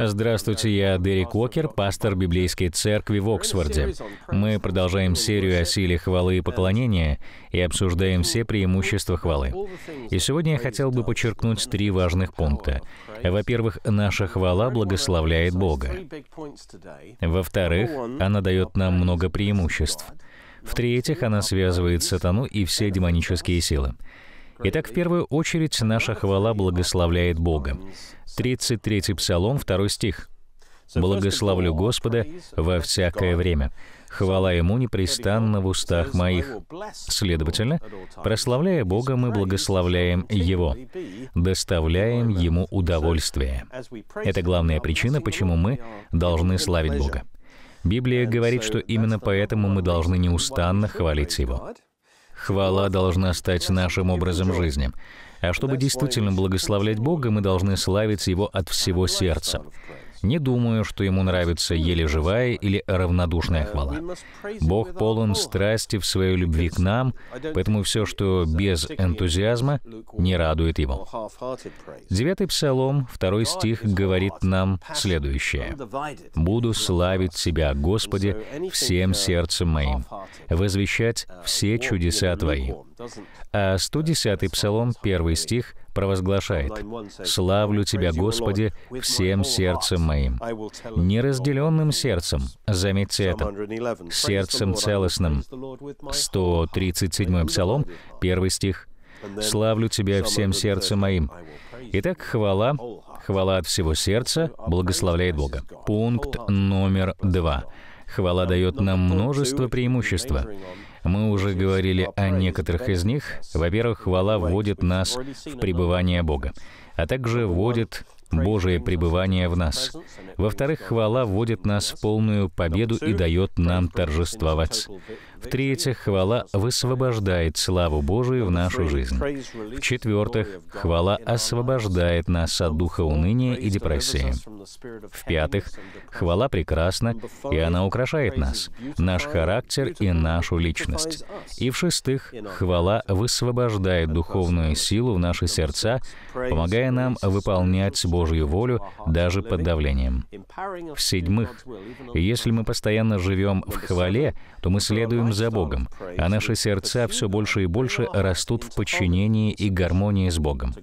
Здравствуйте, я Дерек Уокер, пастор Библейской церкви в Оксфорде. Мы продолжаем серию о силе хвалы и поклонения и обсуждаем все преимущества хвалы. И сегодня я хотел бы подчеркнуть три важных пункта. Во-первых, наша хвала благословляет Бога. Во-вторых, она дает нам много преимуществ. В-третьих, она связывает сатану и все демонические силы. Итак, в первую очередь наша хвала благословляет Бога. 33-й Псалом, 2 стих. «Благословлю Господа во всякое время. Хвала Ему непрестанно в устах моих». Следовательно, прославляя Бога, мы благословляем Его, доставляем Ему удовольствие. Это главная причина, почему мы должны славить Бога. Библия говорит, что именно поэтому мы должны неустанно хвалить Его. Хвала должна стать нашим образом жизни. А чтобы действительно благословлять Бога, мы должны славить Его от всего сердца. Не думаю, что ему нравится еле живая или равнодушная хвала. Бог полон страсти в своей любви к нам, поэтому все, что без энтузиазма, не радует его. Девятый псалом, второй стих, говорит нам следующее. «Буду славить Тебя, Господи, всем сердцем моим, возвещать все чудеса Твои». А 110-й псалом, первый стих, провозглашает «Славлю Тебя, Господи, всем сердцем моим». Неразделенным сердцем, заметьте это, сердцем целостным. 137 Псалом, 1 стих. «Славлю Тебя всем сердцем моим». Итак, хвала, хвала от всего сердца благословляет Бога. Пункт номер два. Хвала дает нам множество преимуществ. Мы уже говорили о некоторых из них. Во-первых, хвала вводит нас в пребывание Бога, а также вводит Божие пребывание в нас. Во-вторых, хвала вводит нас в полную победу и дает нам торжествовать. В-третьих, хвала высвобождает славу Божию в нашу жизнь. В-четвертых, хвала освобождает нас от духа уныния и депрессии. В-пятых, хвала прекрасна, и она украшает нас, наш характер и нашу личность. И в-шестых, хвала высвобождает духовную силу в наши сердца, помогая нам выполнять Божью волю даже под давлением. В-седьмых, если мы постоянно живем в хвале, то мы следуем идем за Богом, а наши сердца все больше и больше растут в подчинении и гармонии с Богом.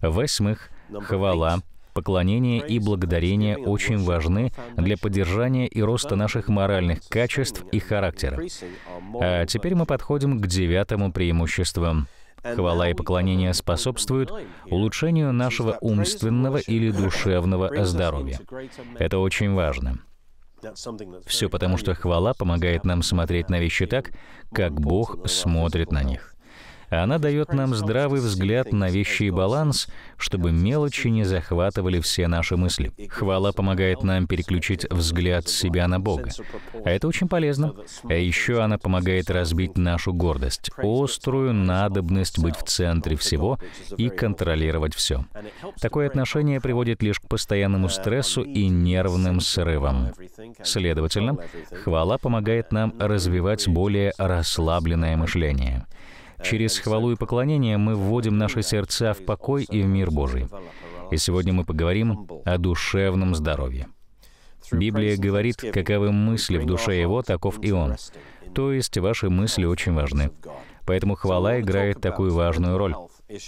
Восьмых, хвала, поклонение и благодарение очень важны для поддержания и роста наших моральных качеств и характера. А теперь мы подходим к девятому преимуществу. Хвала и поклонение способствуют улучшению нашего умственного или душевного здоровья. Это очень важно. Все потому, что хвала помогает нам смотреть на вещи так, как Бог смотрит на них. Она дает нам здравый взгляд на вещи и баланс, чтобы мелочи не захватывали все наши мысли. Хвала помогает нам переключить взгляд с себя на Бога. А это очень полезно. А еще она помогает разбить нашу гордость, острую надобность быть в центре всего и контролировать все. Такое отношение приводит лишь к постоянному стрессу и нервным срывам. Следовательно, хвала помогает нам развивать более расслабленное мышление. Через хвалу и поклонение мы вводим наши сердца в покой и в мир Божий. И сегодня мы поговорим о душевном здоровье. Библия говорит, каковы мысли в душе его, таков и он. То есть ваши мысли очень важны. Поэтому хвала играет такую важную роль.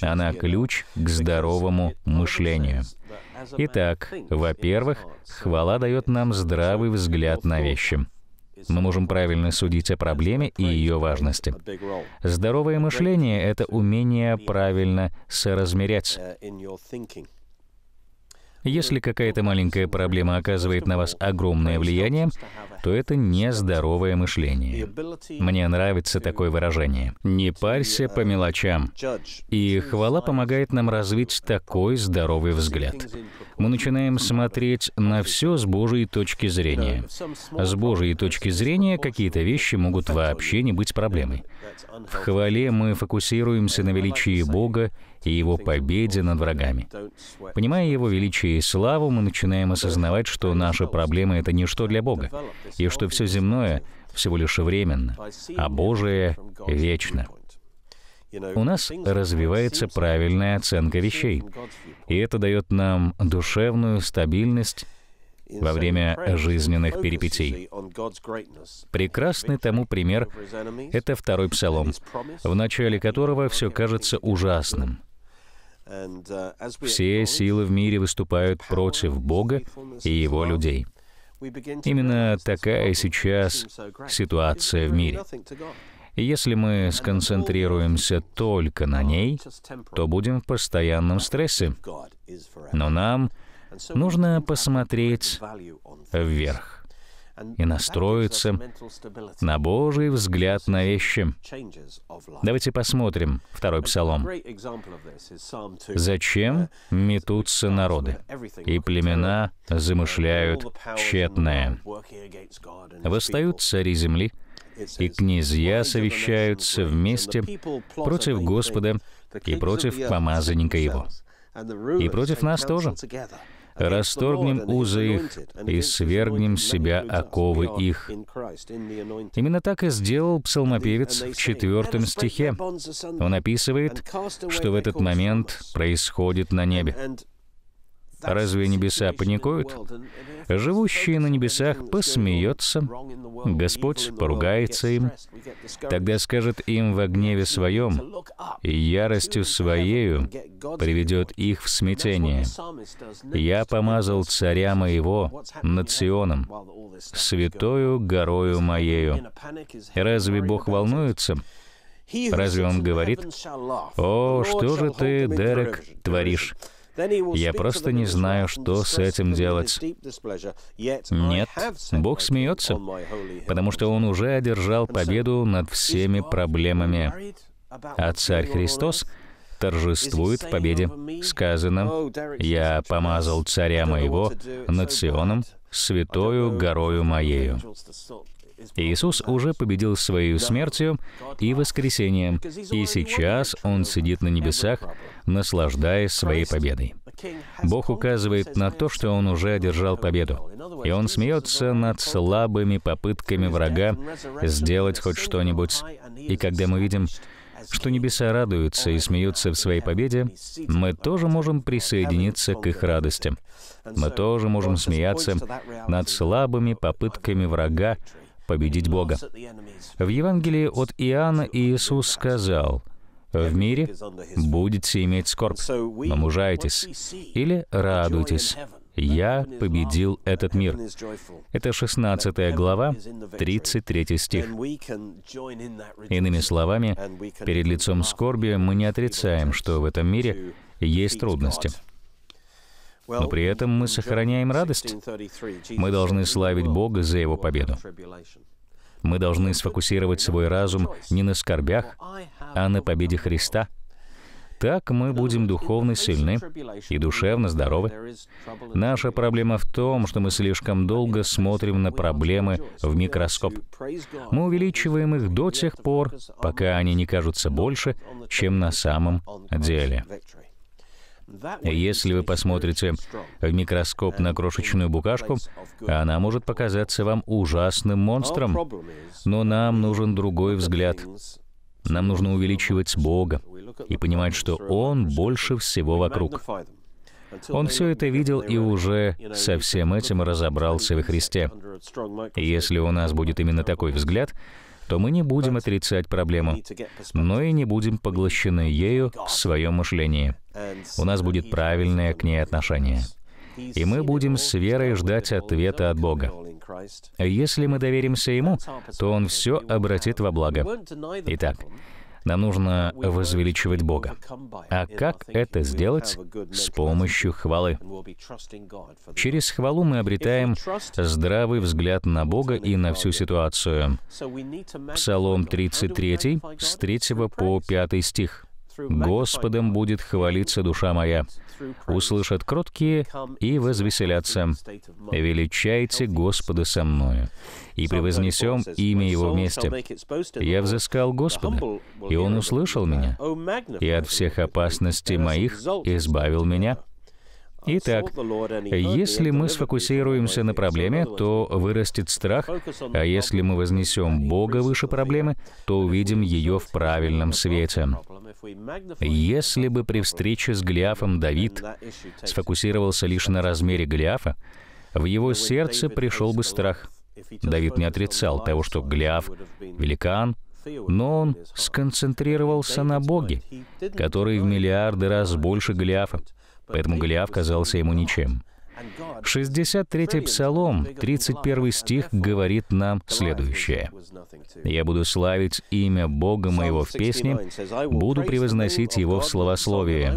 Она ключ к здоровому мышлению. Итак, во-первых, хвала дает нам здравый взгляд на вещи мы можем правильно судить о проблеме и ее важности. Здоровое мышление — это умение правильно соразмерять если какая-то маленькая проблема оказывает на вас огромное влияние, то это нездоровое мышление. Мне нравится такое выражение. Не парься по мелочам. И хвала помогает нам развить такой здоровый взгляд. Мы начинаем смотреть на все с Божьей точки зрения. С Божьей точки зрения какие-то вещи могут вообще не быть проблемой. В хвале мы фокусируемся на величии Бога и его победе над врагами. Понимая его величие и славу, мы начинаем осознавать, что наши проблемы — это ничто для Бога, и что все земное всего лишь временно, а Божие — вечно. У нас развивается правильная оценка вещей, и это дает нам душевную стабильность во время жизненных перипетий. Прекрасный тому пример — это второй псалом, в начале которого все кажется ужасным. Uh, Все силы в мире выступают против Бога и Его людей. Именно такая сейчас ситуация в мире. если мы сконцентрируемся только на ней, то будем в постоянном стрессе. Но нам нужно посмотреть вверх и настроиться на Божий взгляд на вещи. Давайте посмотрим второй псалом. «Зачем метутся народы, и племена замышляют тщетное? Восстают цари земли, и князья совещаются вместе против Господа и против помазанника Его, и против нас тоже расторгнем узы их и свергнем с себя оковы их». Именно так и сделал псалмопевец в четвертом стихе. Он описывает, что в этот момент происходит на небе. Разве небеса паникуют? Живущие на небесах посмеется, Господь поругается им. Тогда скажет им во гневе своем, яростью своею приведет их в смятение. Я помазал царя моего над Сионом, святою горою моею. Разве Бог волнуется? Разве Он говорит, «О, что же ты, Дерек, творишь?» Я просто не знаю, что с этим делать. Нет, Бог смеется, потому что Он уже одержал победу над всеми проблемами а Царь Христос торжествует в победе. Сказано, «Я помазал царя моего над Сионом, святою горою моею». Иисус уже победил свою смертью и воскресением, и сейчас Он сидит на небесах, наслаждаясь своей победой. Бог указывает на то, что Он уже одержал победу, и Он смеется над слабыми попытками врага сделать хоть что-нибудь. И когда мы видим, что небеса радуются и смеются в своей победе, мы тоже можем присоединиться к их радости. Мы тоже можем смеяться над слабыми попытками врага победить Бога. В Евангелии от Иоанна Иисус сказал, «В мире будете иметь скорбь, но мужайтесь» или «радуйтесь». «Я победил этот мир». Это 16 глава, 33 стих. Иными словами, перед лицом скорби мы не отрицаем, что в этом мире есть трудности. Но при этом мы сохраняем радость. Мы должны славить Бога за Его победу. Мы должны сфокусировать свой разум не на скорбях, а на победе Христа — так мы будем духовно сильны и душевно здоровы. Наша проблема в том, что мы слишком долго смотрим на проблемы в микроскоп. Мы увеличиваем их до тех пор, пока они не кажутся больше, чем на самом деле. Если вы посмотрите в микроскоп на крошечную букашку, она может показаться вам ужасным монстром. Но нам нужен другой взгляд. Нам нужно увеличивать Бога и понимать, что Он больше всего вокруг. Он все это видел и уже со всем этим разобрался во Христе. если у нас будет именно такой взгляд, то мы не будем отрицать проблему, но и не будем поглощены ею в своем мышлении. У нас будет правильное к ней отношение. И мы будем с верой ждать ответа от Бога. А если мы доверимся Ему, то Он все обратит во благо. Итак, нам нужно возвеличивать Бога. А как это сделать? С помощью хвалы. Через хвалу мы обретаем здравый взгляд на Бога и на всю ситуацию. Псалом 33, с 3 по 5 стих. «Господом будет хвалиться душа моя, услышат кроткие и возвеселятся. «Величайте Господа со мною, и превознесем имя Его вместе. Я взыскал Господа, и Он услышал меня, и от всех опасностей моих избавил меня». Итак, если мы сфокусируемся на проблеме, то вырастет страх, а если мы вознесем Бога выше проблемы, то увидим ее в правильном свете. Если бы при встрече с Голиафом Давид сфокусировался лишь на размере Голиафа, в его сердце пришел бы страх. Давид не отрицал того, что Голиаф — великан, но он сконцентрировался на Боге, который в миллиарды раз больше Голиафа, поэтому Голиаф казался ему ничем. 63-й Псалом, 31 стих, говорит нам следующее. «Я буду славить имя Бога моего в песне, буду превозносить его в словословии».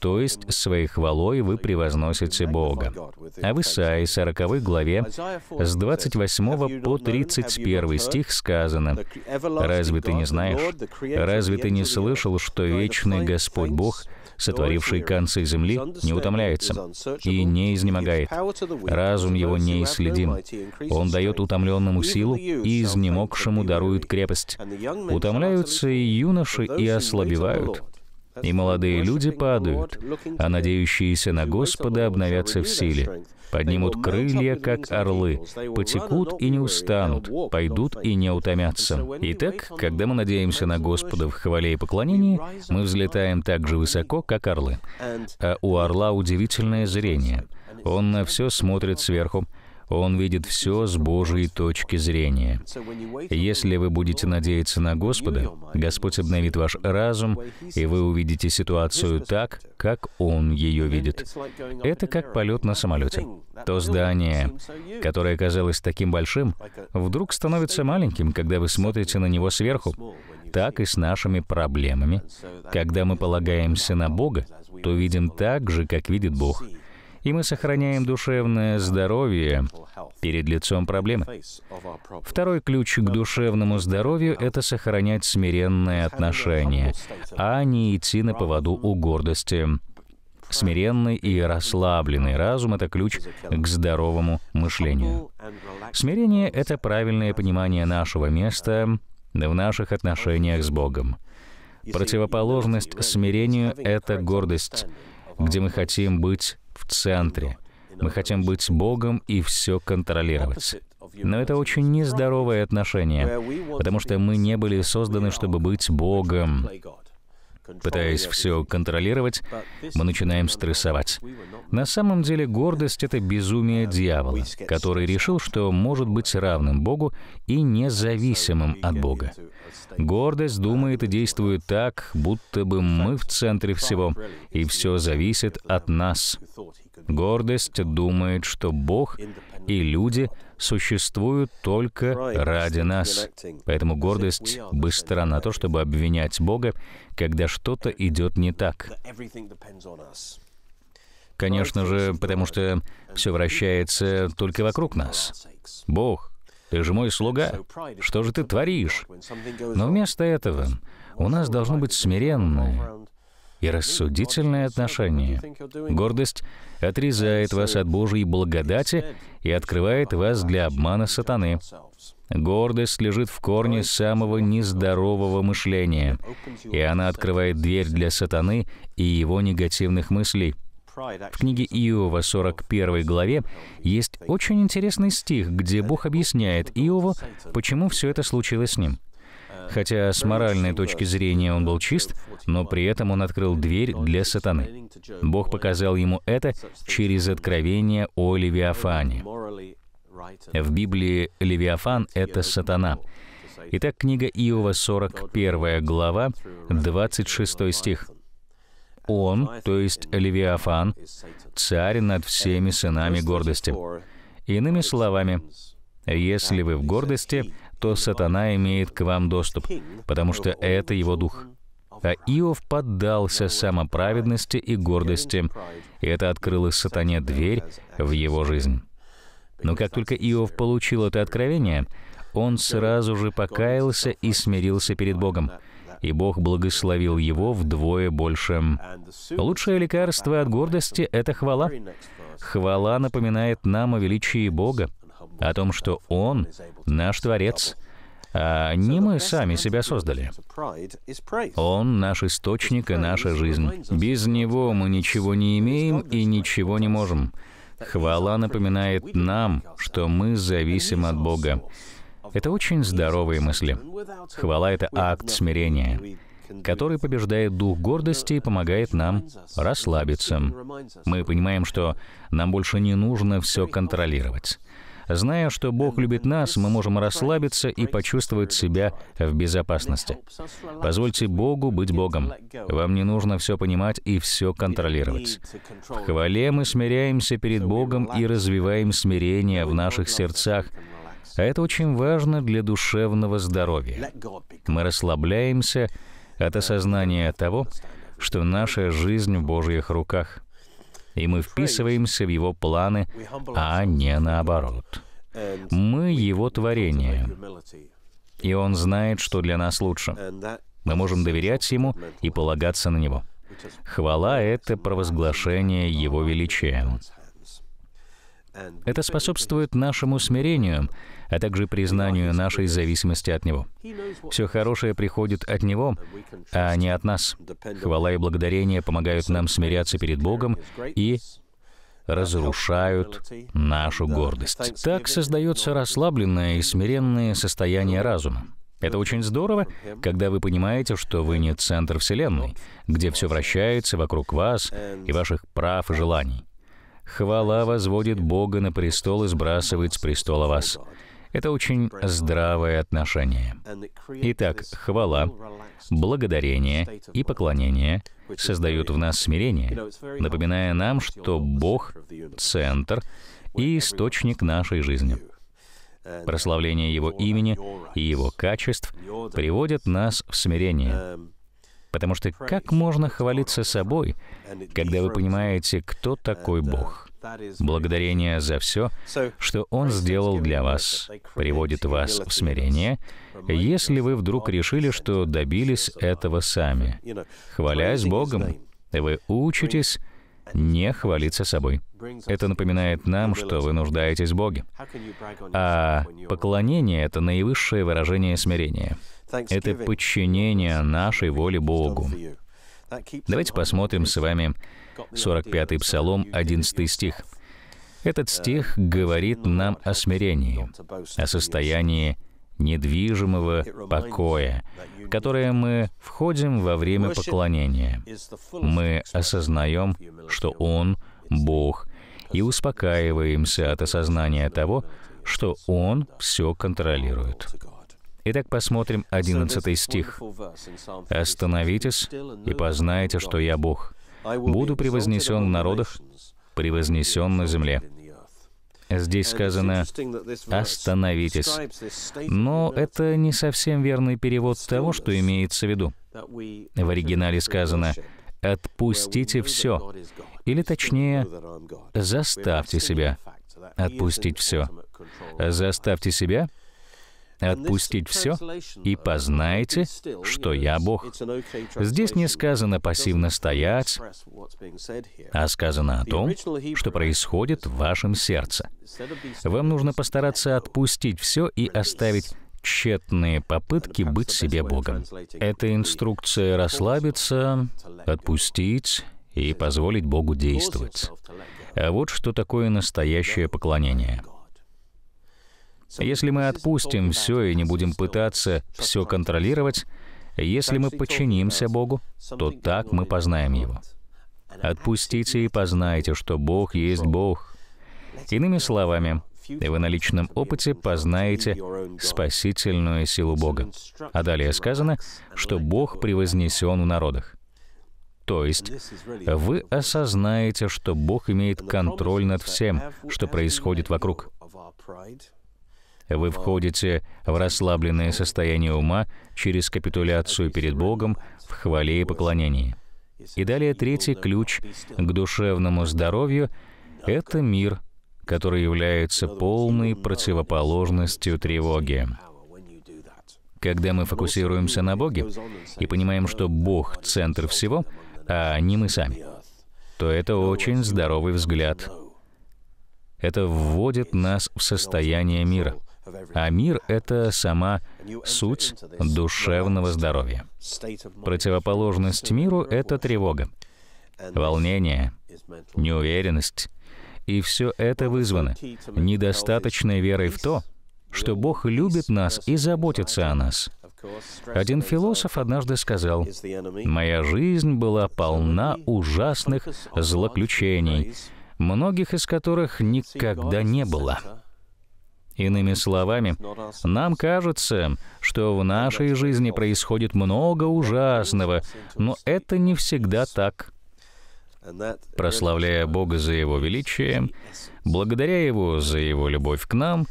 То есть, своей хвалой вы превозносите Бога. А в Исаии 40 главе с 28 по 31 стих сказано, «Разве ты не знаешь, разве ты не слышал, что вечный Господь Бог — сотворивший концы земли, не утомляется и не изнемогает. Разум его неисследим. Он дает утомленному силу и изнемогшему дарует крепость. Утомляются и юноши, и ослабевают. И молодые люди падают, а надеющиеся на Господа обновятся в силе поднимут крылья, как орлы, потекут и не устанут, пойдут и не утомятся. Итак, когда мы надеемся на Господа в хвале и поклонении, мы взлетаем так же э, высоко, как орлы. А у орла удивительное зрение. Он на все смотрит сверху, он видит все с Божьей точки зрения. Если вы будете надеяться на Господа, Господь обновит ваш разум, и вы увидите ситуацию так, как Он ее видит. Это как полет на самолете. То здание, которое казалось таким большим, вдруг становится маленьким, когда вы смотрите на него сверху. Так и с нашими проблемами. Когда мы полагаемся на Бога, то видим так же, как видит Бог — и мы сохраняем душевное здоровье перед лицом проблемы. Второй ключ к душевному здоровью — это сохранять смиренное отношение, а не идти на поводу у гордости. Смиренный и расслабленный разум — это ключ к здоровому мышлению. Смирение — это правильное понимание нашего места в наших отношениях с Богом. Противоположность смирению — это гордость, где мы хотим быть в центре. Мы хотим быть Богом и все контролировать. Но это очень нездоровое отношение, потому что мы не были созданы, чтобы быть Богом. Пытаясь все контролировать, мы начинаем стрессовать. На самом деле гордость — это безумие дьявола, который решил, что может быть равным Богу и независимым от Бога. Гордость думает и действует так, будто бы мы в центре всего, и все зависит от нас. Гордость думает, что Бог и люди существуют только ради нас. Поэтому гордость быстра на то, чтобы обвинять Бога, когда что-то идет не так. Конечно же, потому что все вращается только вокруг нас. Бог, ты же мой слуга, что же ты творишь? Но вместо этого у нас должно быть смиренное, и рассудительное отношение. Гордость отрезает вас от Божьей благодати и открывает вас для обмана сатаны. Гордость лежит в корне самого нездорового мышления, и она открывает дверь для сатаны и его негативных мыслей. В книге Иова 41 главе есть очень интересный стих, где Бог объясняет Иову, почему все это случилось с ним. Хотя с моральной точки зрения он был чист, но при этом он открыл дверь для сатаны. Бог показал ему это через откровение о Левиафане. В Библии Левиафан — это сатана. Итак, книга Иова, 41 глава, 26 стих. «Он, то есть Левиафан, царь над всеми сынами гордости». Иными словами, если вы в гордости, то сатана имеет к вам доступ, потому что это его дух. А Иов поддался самоправедности и гордости, и это открыло сатане дверь в его жизнь. Но как только Иов получил это откровение, он сразу же покаялся и смирился перед Богом, и Бог благословил его вдвое больше. Лучшее лекарство от гордости — это хвала. Хвала напоминает нам о величии Бога, о том, что Он, наш Творец, а не мы сами себя создали. Он наш источник и наша жизнь. Без Него мы ничего не имеем и ничего не можем. Хвала напоминает нам, что мы зависим от Бога. Это очень здоровые мысли. Хвала — это акт смирения который побеждает дух гордости и помогает нам расслабиться. Мы понимаем, что нам больше не нужно все контролировать. Зная, что Бог любит нас, мы можем расслабиться и почувствовать себя в безопасности. Позвольте Богу быть Богом. Вам не нужно все понимать и все контролировать. В хвале мы смиряемся перед Богом и развиваем смирение в наших сердцах, а это очень важно для душевного здоровья. Мы расслабляемся от осознания того, что наша жизнь в Божьих руках и мы вписываемся в его планы, а не наоборот. Мы его творение, и он знает, что для нас лучше. Мы можем доверять ему и полагаться на него. Хвала — это провозглашение его величия. Это способствует нашему смирению а также признанию нашей зависимости от Него. Все хорошее приходит от Него, а не от нас. Хвала и благодарение помогают нам смиряться перед Богом и разрушают нашу гордость. Так создается расслабленное и смиренное состояние разума. Это очень здорово, когда вы понимаете, что вы не центр Вселенной, где все вращается вокруг вас и ваших прав и желаний. Хвала возводит Бога на престол и сбрасывает с престола вас. Это очень здравое отношение. Итак, хвала, благодарение и поклонение создают в нас смирение, напоминая нам, что Бог — центр и источник нашей жизни. Прославление Его имени и Его качеств приводит нас в смирение. Потому что как можно хвалиться собой, когда вы понимаете, кто такой Бог? Благодарение за все, что Он сделал для вас, приводит вас в смирение, если вы вдруг решили, что добились этого сами. Хвалясь Богом, вы учитесь не хвалиться собой. Это напоминает нам, что вы нуждаетесь в Боге. А поклонение — это наивысшее выражение смирения. Это подчинение нашей воле Богу. Давайте посмотрим с вами 45-й Псалом, 11 стих. Этот стих говорит нам о смирении, о состоянии недвижимого покоя, в которое мы входим во время поклонения. Мы осознаем, что Он — Бог, и успокаиваемся от осознания того, что Он все контролирует. Итак, посмотрим 11 стих. «Остановитесь и познайте, что я Бог. «Буду превознесен в народах, превознесен на земле». Здесь сказано «остановитесь». Но это не совсем верный перевод того, что имеется в виду. В оригинале сказано «отпустите все», или точнее «заставьте себя отпустить все». «Заставьте себя» отпустить все и познайте, что я Бог. Здесь не сказано пассивно стоять, а сказано о том, что происходит в вашем сердце. Вам нужно постараться отпустить все и оставить тщетные попытки быть себе Богом. Это инструкция расслабиться, отпустить и позволить Богу действовать. А вот что такое настоящее поклонение — а если мы отпустим все и не будем пытаться все контролировать, если мы подчинимся Богу, то так мы познаем Его. Отпустите и познайте, что Бог есть Бог. Иными словами, вы на личном опыте познаете спасительную силу Бога. А далее сказано, что Бог превознесен в народах. То есть вы осознаете, что Бог имеет контроль над всем, что происходит вокруг. Вы входите в расслабленное состояние ума через капитуляцию перед Богом в хвале и поклонении. И далее третий ключ к душевному здоровью — это мир, который является полной противоположностью тревоги. Когда мы фокусируемся на Боге и понимаем, что Бог — центр всего, а не мы сами, то это очень здоровый взгляд. Это вводит нас в состояние мира. А мир — это сама суть душевного здоровья. Противоположность миру — это тревога, волнение, неуверенность. И все это вызвано недостаточной верой в то, что Бог любит нас и заботится о нас. Один философ однажды сказал, «Моя жизнь была полна ужасных злоключений, многих из которых никогда не было. Иными словами, нам кажется, что в нашей жизни происходит много ужасного, но это не всегда так. Прославляя Бога за Его величие, благодаря Его за Его любовь к нам,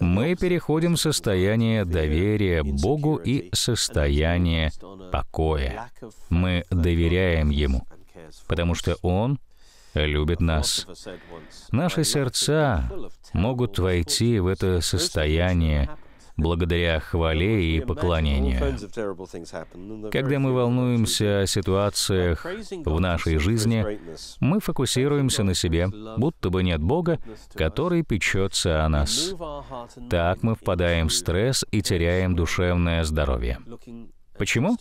мы переходим в состояние доверия Богу и состояние покоя. Мы доверяем Ему, потому что Он — любит нас. Наши сердца могут войти в это состояние благодаря хвале и поклонению. Когда мы волнуемся о ситуациях в нашей жизни, мы фокусируемся на себе, будто бы нет Бога, который печется о нас. Так мы впадаем в стресс и теряем душевное здоровье. Почему?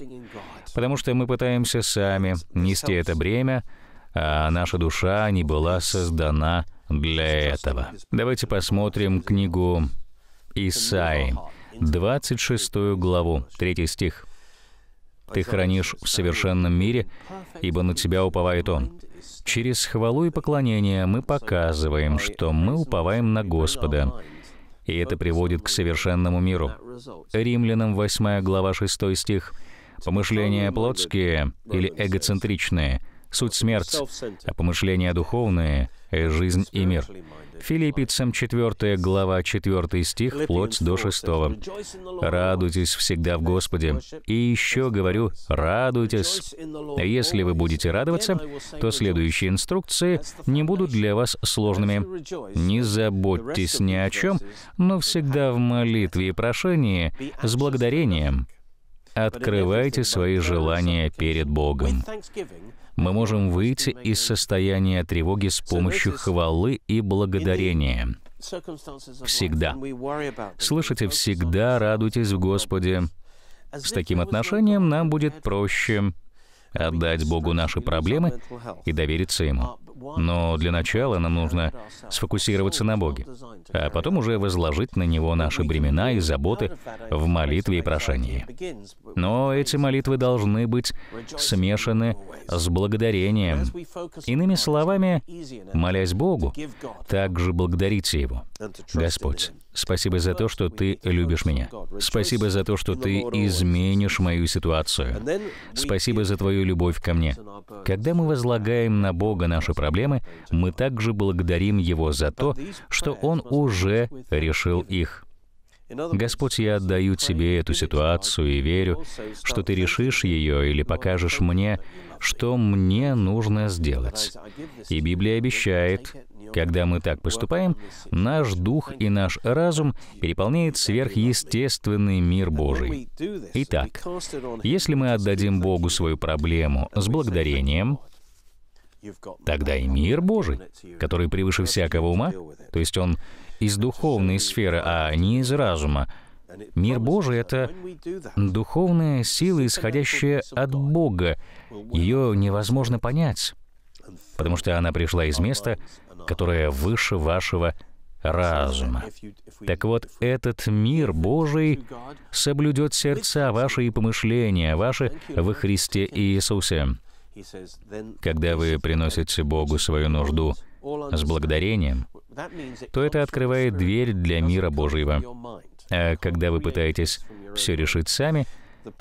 Потому что мы пытаемся сами нести это бремя, а наша душа не была создана для этого. Давайте посмотрим книгу Исаи, 26 главу, 3 стих. «Ты хранишь в совершенном мире, ибо на тебя уповает он». Через хвалу и поклонение мы показываем, что мы уповаем на Господа, и это приводит к совершенному миру. Римлянам 8 глава 6 стих. «Помышления плотские или эгоцентричные — Суть смерть, а помышления духовные — э, жизнь и мир. Филиппийцам 4 глава 4 стих, вплоть до 6. «Радуйтесь всегда в Господе». И еще говорю, радуйтесь. Если вы будете радоваться, то следующие инструкции не будут для вас сложными. Не заботьтесь ни о чем, но всегда в молитве и прошении с благодарением Открывайте свои желания перед Богом. Мы можем выйти из состояния тревоги с помощью хвалы и благодарения. Всегда. Слышите, всегда радуйтесь в Господе. С таким отношением нам будет проще отдать Богу наши проблемы и довериться Ему. Но для начала нам нужно сфокусироваться на Боге, а потом уже возложить на Него наши бремена и заботы в молитве и прошении. Но эти молитвы должны быть смешаны с благодарением. Иными словами, молясь Богу, также благодарите Его. Господь, Спасибо за то, что ты любишь меня. Спасибо за то, что ты изменишь мою ситуацию. Спасибо за твою любовь ко мне. Когда мы возлагаем на Бога наши проблемы, мы также благодарим Его за то, что Он уже решил их. Господь, я отдаю Тебе эту ситуацию и верю, что Ты решишь ее или покажешь мне, что мне нужно сделать. И Библия обещает, когда мы так поступаем, наш дух и наш разум переполняет сверхъестественный мир Божий. Итак, если мы отдадим Богу свою проблему с благодарением, тогда и мир Божий, который превыше всякого ума, то есть он из духовной сферы, а не из разума. Мир Божий — это духовная сила, исходящая от Бога. Ее невозможно понять, потому что она пришла из места, которое выше вашего разума. Так вот, этот мир Божий соблюдет сердца ваши и помышления ваши во Христе Иисусе. Когда вы приносите Богу свою нужду — с благодарением, то это открывает дверь для мира Божьего. А когда вы пытаетесь все решить сами,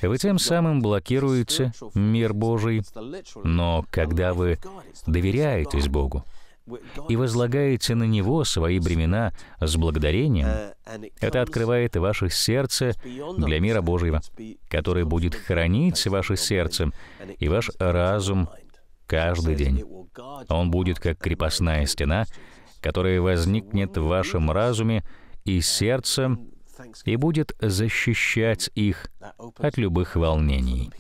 вы тем самым блокируете мир Божий. Но когда вы доверяетесь Богу и возлагаете на Него свои бремена с благодарением, это открывает ваше сердце для мира Божьего, который будет хранить ваше сердце и ваш разум каждый день. Он будет как крепостная стена, которая возникнет в вашем разуме и сердце, и будет защищать их от любых волнений.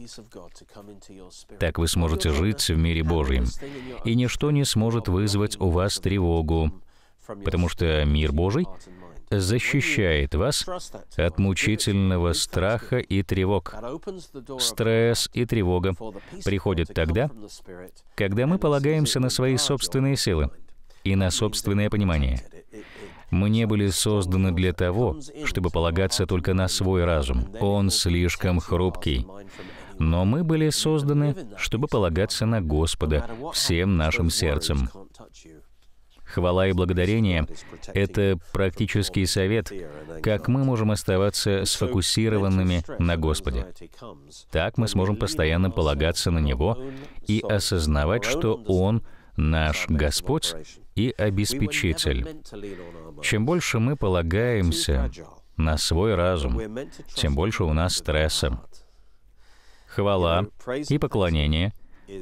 Так вы сможете жить в мире Божьем, и ничто не сможет вызвать у вас тревогу, потому что мир Божий защищает вас от мучительного страха и тревог. Стресс и тревога приходят тогда, когда мы полагаемся на свои собственные силы и на собственное понимание. Мы не были созданы для того, чтобы полагаться только на свой разум. Он слишком хрупкий. Но мы были созданы, чтобы полагаться на Господа всем нашим сердцем. Хвала и благодарение — это практический совет, как мы можем оставаться сфокусированными на Господе. Так мы сможем постоянно полагаться на Него и осознавать, что Он — наш Господь и обеспечитель. Чем больше мы полагаемся на свой разум, тем больше у нас стресса. Хвала и поклонение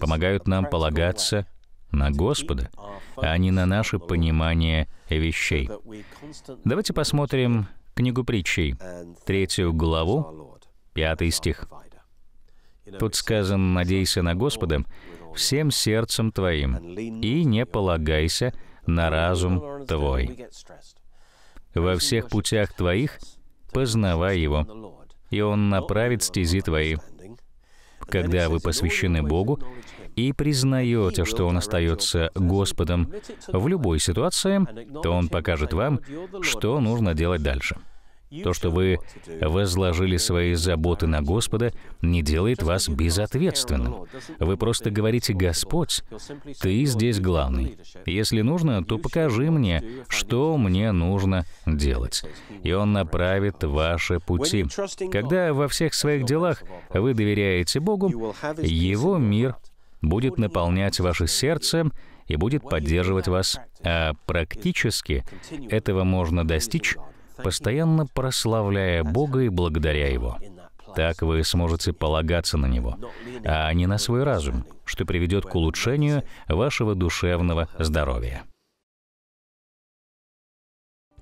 помогают нам полагаться на Господа, а не на наше понимание вещей. Давайте посмотрим книгу притчей, третью главу, пятый стих. Тут сказано «надейся на Господа всем сердцем твоим и не полагайся на разум твой. Во всех путях твоих познавай его, и он направит стези твои». Когда вы посвящены Богу, и признаете, что Он остается Господом в любой ситуации, то Он покажет вам, что нужно делать дальше. То, что вы возложили свои заботы на Господа, не делает вас безответственным. Вы просто говорите, «Господь, Ты здесь главный. Если нужно, то покажи мне, что мне нужно делать». И Он направит ваши пути. Когда во всех своих делах вы доверяете Богу, Его мир будет наполнять ваше сердце и будет поддерживать вас. А практически этого можно достичь, постоянно прославляя Бога и благодаря Его. Так вы сможете полагаться на Него, а не на свой разум, что приведет к улучшению вашего душевного здоровья